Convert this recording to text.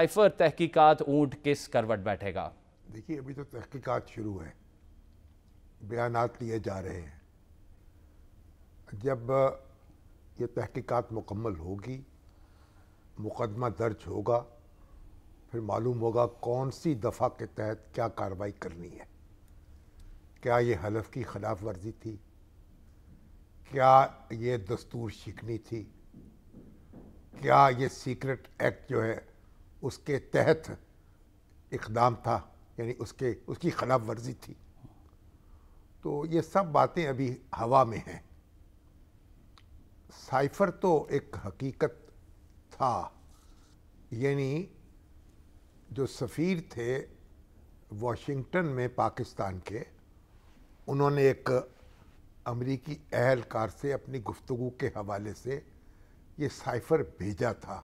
cipher तहकीकात ऊंट किस करवट बैठेगा देखिए अभी तो तहकीकात शुरू है बयान लिए जा रहे हैं जब ये तहकीकात मुकम्मल होगी मुकदमा दर्ज होगा फिर मालूम होगा कौन सी दफ़ा के तहत क्या कार्रवाई करनी है क्या ये हलफ की ख़िलाफ़ वर्जी थी क्या ये दस्तूर शिकनी थी क्या ये सीक्रेट एक्ट जो है उसके तहत इकदाम था यानी उसके उसकी खिलाफ वर्जी थी तो ये सब बातें अभी हवा में हैं साइफर तो एक हकीकत था यानी जो सफ़ीर थे वाशिंगटन में पाकिस्तान के उन्होंने एक अमरीकी अहलकार से अपनी गुफ्तु के हवाले से ये साइफ़र भेजा था